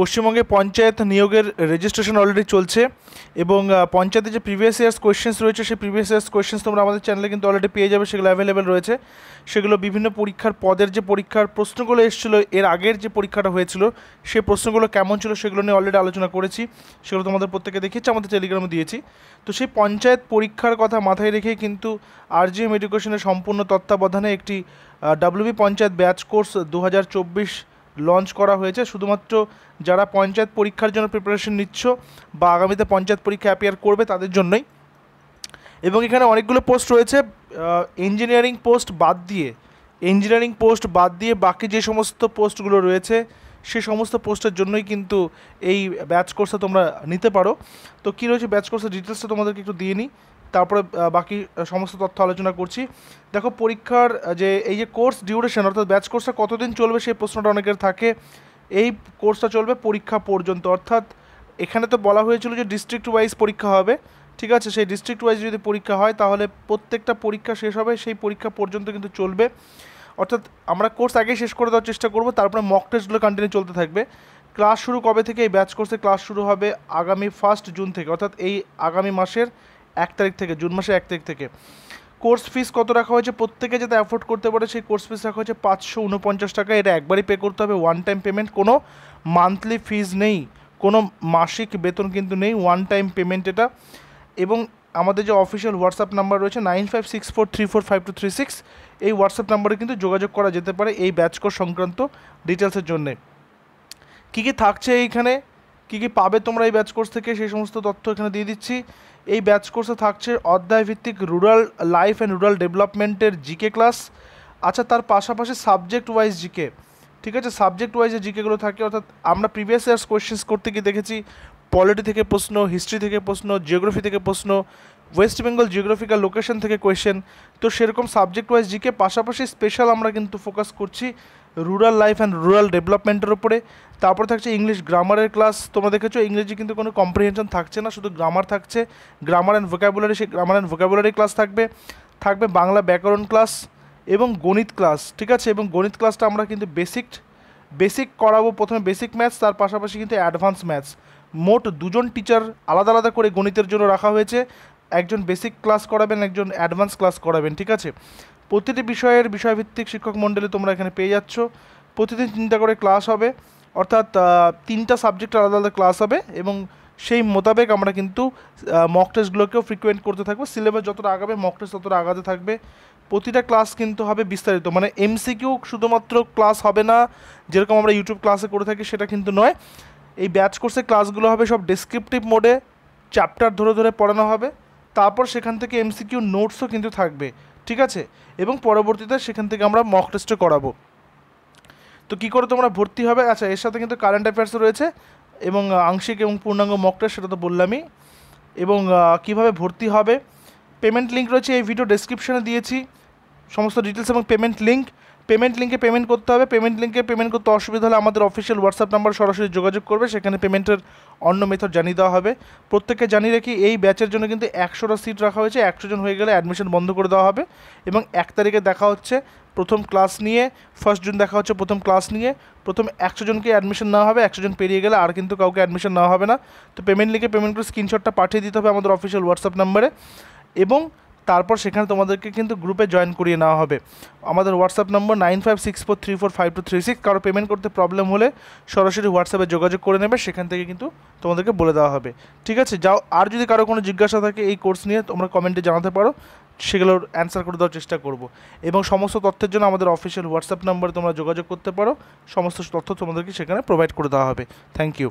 পশ্চিমবঙ্গে পঞ্চায়েত নিয়োগের registration already চলছে এবং পঞ্চায়েতে যে প্রিভিয়াস ইয়ার্স কোয়েশ্চেন্স রয়েছে সেই প্রিভিয়াস ইয়ার্স কোয়েশ্চেন্স তোমরা আমাদের চ্যানেলে কিন্তু অলরেডি পেয়ে যাবে সেগুলো অ্যাভেলেবেল রয়েছে সেগুলো বিভিন্ন পরীক্ষার পদের যে পরীক্ষার প্রশ্নগুলো এসেছিল এর আগের যে পরীক্ষাটা হয়েছিল সেই প্রশ্নগুলো কেমন ছিল সেগুলো নিয়ে অলরেডি আলোচনা করেছি সেগুলো তোমাদের প্রত্যেকে দেখিয়েছি আমাদের টেলিগ্রামে দিয়েছি তো সেই পঞ্চায়েত পরীক্ষার কথা মাথায় রেখে কিন্তু জিএম এডুকেশনের সম্পূর্ণ তত্ত্বাবধানে একটি ডাব্লিউবি পঞ্চায়েত ব্যাচ কোর্স দু হাজার চব্বিশ লঞ্চ করা হয়েছে শুধুমাত্র যারা পঞ্চায়েত পরীক্ষার জন্য প্রিপারেশন নিচ্ছ বা আগামীতে পঞ্চায়েত পরীক্ষা অ্যাপিয়ার করবে তাদের জন্যই এবং এখানে অনেকগুলো পোস্ট রয়েছে ইঞ্জিনিয়ারিং পোস্ট বাদ দিয়ে ইঞ্জিনিয়ারিং পোস্ট বাদ দিয়ে বাকি যে সমস্ত পোস্টগুলো রয়েছে সে সমস্ত পোস্টের জন্যই কিন্তু এই ব্যাচ কোর্সটা তোমরা নিতে পারো তো কী রয়েছে ব্যাচ কোর্সের ডিটেলসটা তোমাদেরকে একটু দিয়ে নিই তারপরে বাকি সমস্ত তথ্য আলোচনা করছি দেখো পরীক্ষার যে এই যে কোর্স ডিউরেশন অর্থাৎ ব্যাচ কোর্সটা কতদিন চলবে সেই প্রশ্নটা অনেকের থাকে এই কোর্সটা চলবে পরীক্ষা পর্যন্ত অর্থাৎ এখানে তো বলা হয়েছিল যে ডিস্ট্রিক্ট ওয়াইজ পরীক্ষা হবে ঠিক আছে সেই ডিস্ট্রিক্ট ওয়াইজ যদি পরীক্ষা হয় তাহলে প্রত্যেকটা পরীক্ষা শেষ হবে সেই পরীক্ষা পর্যন্ত কিন্তু চলবে অর্থাৎ আমরা কোর্স আগেই শেষ করে দেওয়ার চেষ্টা করব তারপরে মক টেস্টগুলো কন্টিনিউ চলতে থাকবে ক্লাস শুরু কবে থেকে এই ব্যাচ কোর্সে ক্লাস শুরু হবে আগামী ফার্স্ট জুন থেকে অর্থাৎ এই আগামী মাসের এক তারিখ থেকে জুন মাসের এক তারিখ থেকে কোর্স ফিস কত রাখা হয়েছে প্রত্যেকে যাতে অ্যাফোর্ড করতে পারে সেই কোর্স ফিস রাখা হয়েছে পাঁচশো উনপঞ্চাশ টাকা এটা একবারই পে করতে হবে ওয়ান টাইম পেমেন্ট কোনো মান্থলি ফিজ নেই কোনো মাসিক বেতন কিন্তু নেই ওয়ান টাইম পেমেন্ট এটা এবং আমাদের যে অফিসিয়াল হোয়াটসঅ্যাপ নাম্বার রয়েছে nine five six four three four five two three six এই হোয়াটসঅ্যাপ নাম্বারে কিন্তু যোগাযোগ করা যেতে পারে এই ব্যাচ কোর্স সংক্রান্ত ডিটেলসের জন্যে কী কী থাকছে এইখানে কী পাবে তোমরা এই ব্যাচ কোর্স থেকে সেই সমস্ত তথ্য এখানে দিয়ে দিচ্ছি এই ব্যাচ কোর্সে থাকছে অধ্যায়ভিত্তিক রুরাল লাইফ অ্যান্ড রুরাল ডেভেলপমেন্টের জিকে ক্লাস আচ্ছা তার পাশাপাশি সাবজেক্ট ওয়াইজ জিকে ঠিক আছে সাবজেক্ট ওয়াইজ যে জিকেগুলো থাকে অর্থাৎ আমরা প্রিভিয়াস ইয়ার্স কোয়েশ্চেন্স করতে গিয়ে দেখেছি পলিটি থেকে প্রশ্ন হিস্ট্রি থেকে প্রশ্ন জিওগ্রাফি থেকে প্রশ্ন ওয়েস্ট বেঙ্গল জিওগ্রাফিক্যাল লোকেশন থেকে কোয়েশ্চেন তো সেরকম সাবজেক্ট ওয়াইজ জিকে পাশাপাশি স্পেশাল আমরা কিন্তু ফোকাস করছি রুরাল লাইফ অ্যান্ড রুরাল ডেভেলপমেন্টের ওপরে তারপর থাকছে ইংলিশ গ্রামারের ক্লাস তোমরা দেখেছো ইংরেজি কিন্তু কোনো কম্প্রিহেনশন থাকছে না শুধু গ্রামার থাকছে গ্রামার অ্যান্ড ভোকাবুলারি সেই গ্রামার অ্যান্ড ভোকাবুলারি ক্লাস থাকবে থাকবে বাংলা ব্যাকরণ ক্লাস এবং গণিত ক্লাস ঠিক আছে এবং গণিত ক্লাসটা আমরা কিন্তু বেসিক বেসিক করাবো প্রথমে বেসিক ম্যাথস তার পাশাপাশি কিন্তু অ্যাডভান্স ম্যাথস মোট দুজন টিচার আলাদা আলাদা করে গণিতের জন্য রাখা হয়েছে একজন বেসিক ক্লাস করাবেন একজন অ্যাডভান্স ক্লাস করাবেন ঠিক আছে প্রতিটি বিষয়ের বিষয়ভিত্তিক শিক্ষক মণ্ডলী তোমরা এখানে পেয়ে যাচ্ছ প্রতিদিন চিন্তা করে ক্লাস হবে অর্থাৎ তিনটা সাবজেক্ট আলাদা আলাদা ক্লাস হবে এবং সেই মোতাবেক আমরা কিন্তু মক টেস্টগুলোকেও ফ্রিকোয়েন্ট করতে থাকবো সিলেবাস যতটা আগাবে মক টেস্ট ততটা আগাতে থাকবে প্রতিটা ক্লাস কিন্তু হবে বিস্তারিত মানে এমসিকিউ শুধুমাত্র ক্লাস হবে না যেরকম আমরা ইউটিউব ক্লাসে করে থাকি সেটা কিন্তু নয় এই ব্যাচ কোর্সে ক্লাসগুলো হবে সব ডিসক্রিপটিভ মোডে চ্যাপ্টার ধরে ধরে পড়ানো হবে তারপর সেখান থেকে এমসিকিউ নোটসও কিন্তু থাকবে ঠিক আছে এবং পরবর্তীতে সেখান থেকে আমরা মক টেস্টও করাবো তো কী করে তোমরা ভর্তি হবে আচ্ছা এর সাথে কিন্তু কারেন্ট অ্যাফেয়ার্স রয়েছে এবং আংশিক এবং পূর্ণাঙ্গ মক টেস্ট সেটা তো বললামই এবং কিভাবে ভর্তি হবে পেমেন্ট লিঙ্ক রয়েছে এই ভিডিও ডেসক্রিপশানে দিয়েছি সমস্ত ডিটেলস এবং পেমেন্ট লিঙ্ক পেমেন্ট লিঙ্কে পেমেন্ট করতে হবে পেমেন্ট লিঙ্কে পেমেন্ট করতে অসুবিধা হলে আমাদের অফিসিয়াল হোয়াটসঅ্যাপ নাম্বার সরাসরি যোগাযোগ করবে সেখানে পেমেন্টের অন্য মেথড জানিয়ে দেওয়া হবে প্রত্যেককে জানিয়ে রাখি এই ব্যাচের জন্য কিন্তু একশোটা সিট রাখা হয়েছে একশো জন হয়ে গেলে অ্যাডমিশন বন্ধ করে দেওয়া হবে এবং এক তারিখে দেখা হচ্ছে প্রথম ক্লাস নিয়ে ফার্স্ট জুন দেখা হচ্ছে প্রথম ক্লাস নিয়ে প্রথম একশো জনকে অ্যাডমিশন নেওয়া হবে একশো জন পেরিয়ে গেলে আর কিন্তু কাউকে অ্যাডমিশন নেওয়া হবে না তো পেমেন্ট লিখে পেমেন্ট করে স্ক্রিনশটটা পাঠিয়ে দিতে হবে আমাদের অফিসিয়াল হোয়াটসঅ্যাপ নাম্বারে এবং তারপর সেখানে তোমাদেরকে কিন্তু গ্রুপে জয়েন করিয়ে নেওয়া হবে আমাদের WhatsApp number nine five six four three four five two three six কারো পেমেন্ট করতে প্রবলেম হলে সরাসরি হোয়াটসঅ্যাপে যোগাযোগ করে নেবে সেখান থেকে কিন্তু তোমাদেরকে বলে দেওয়া হবে ঠিক আছে যাও আর যদি কারো কোনো জিজ্ঞাসা থাকে এই কোর্স নিয়ে তোমরা কমেন্টে জানাতে পারো সেগুলোর অ্যান্সার করে দেওয়ার চেষ্টা করব এবং সমস্ত তথ্যের জন্য আমাদের অফিসিয়াল হোয়াটসঅ্যাপ নাম্বারে তোমরা যোগাযোগ করতে পারো সমস্ত তথ্য তোমাদেরকে সেখানে প্রোভাইড করে দেওয়া হবে থ্যাংক ইউ